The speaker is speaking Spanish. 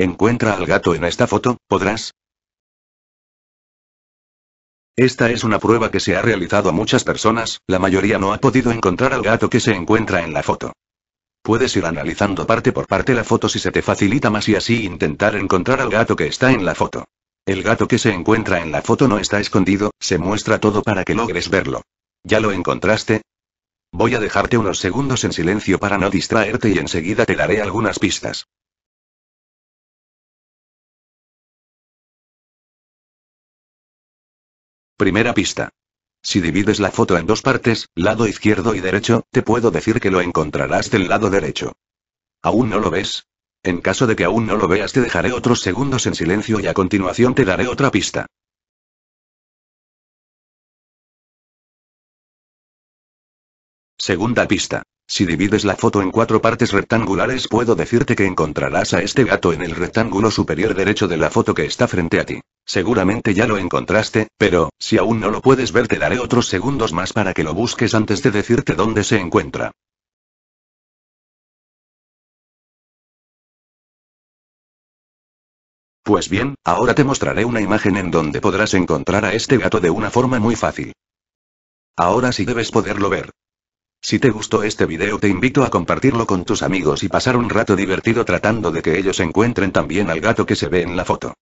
Encuentra al gato en esta foto, ¿podrás? Esta es una prueba que se ha realizado a muchas personas, la mayoría no ha podido encontrar al gato que se encuentra en la foto. Puedes ir analizando parte por parte la foto si se te facilita más y así intentar encontrar al gato que está en la foto. El gato que se encuentra en la foto no está escondido, se muestra todo para que logres verlo. ¿Ya lo encontraste? Voy a dejarte unos segundos en silencio para no distraerte y enseguida te daré algunas pistas. Primera pista. Si divides la foto en dos partes, lado izquierdo y derecho, te puedo decir que lo encontrarás del lado derecho. ¿Aún no lo ves? En caso de que aún no lo veas te dejaré otros segundos en silencio y a continuación te daré otra pista. Segunda pista. Si divides la foto en cuatro partes rectangulares puedo decirte que encontrarás a este gato en el rectángulo superior derecho de la foto que está frente a ti. Seguramente ya lo encontraste, pero, si aún no lo puedes ver te daré otros segundos más para que lo busques antes de decirte dónde se encuentra. Pues bien, ahora te mostraré una imagen en donde podrás encontrar a este gato de una forma muy fácil. Ahora sí debes poderlo ver. Si te gustó este video te invito a compartirlo con tus amigos y pasar un rato divertido tratando de que ellos encuentren también al gato que se ve en la foto.